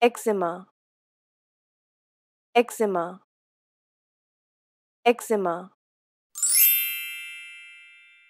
eczema eczema eczema